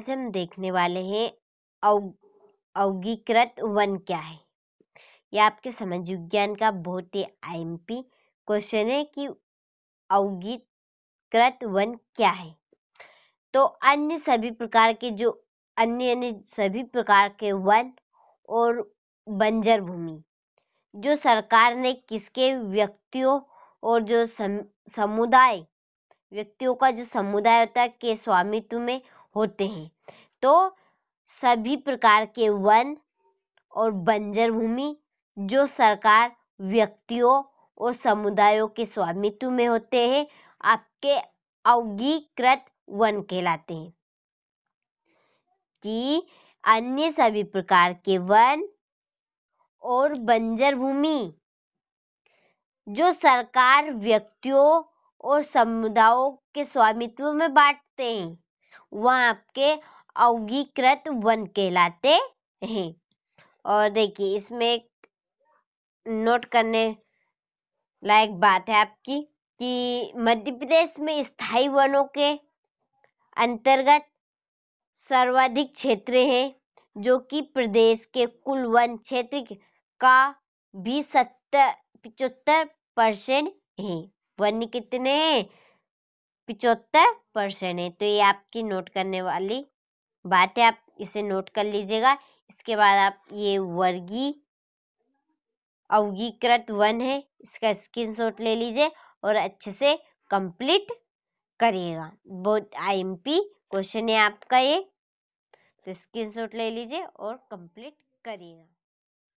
आज हम देखने वाले हैं औगीकृत आव, वन क्या है यह आपके समझ विज्ञान का बहुत ही आईएमपी क्वेश्चन है कि औगीकृत वन क्या है तो अन्य सभी प्रकार के जो अन्य अन्य सभी प्रकार के वन और बंजर भूमि जो सरकार ने किसके व्यक्तियों और जो सम, समुदाय व्यक्तियों का जो समुदाय होता है के स्वामित्व में होते हैं तो सभी प्रकार के वन और बंजर भूमि जो सरकार व्यक्तियों और समुदायों के स्वामित्व में होते हैं आपके अवगीकृत वन कहलाते हैं कि अन्य सभी प्रकार के वन और बंजर भूमि जो सरकार व्यक्तियों और समुदायों के स्वामित्व में बांटते हैं वह आपके औगीकृत वन कहलाते हैं और देखिए इसमें नोट करने लायक बात है आपकी कि मध्य प्रदेश में स्थायी वनों के अंतर्गत सर्वाधिक क्षेत्र हैं जो कि प्रदेश के कुल वन क्षेत्र का भी सत्तर पचहत्तर परसेंट है वन्य कितने हैं पिचहत्तर परसेंट है तो ये आपकी नोट करने वाली बात है आप इसे नोट कर लीजिएगा इसके बाद आप ये वर्गी अवगीकृत वन है इसका स्क्रीनशॉट ले लीजिए और अच्छे से कंप्लीट करिएगा बहुत आईएमपी क्वेश्चन है आपका ये तो स्क्रीनशॉट ले लीजिए और कंप्लीट करिएगा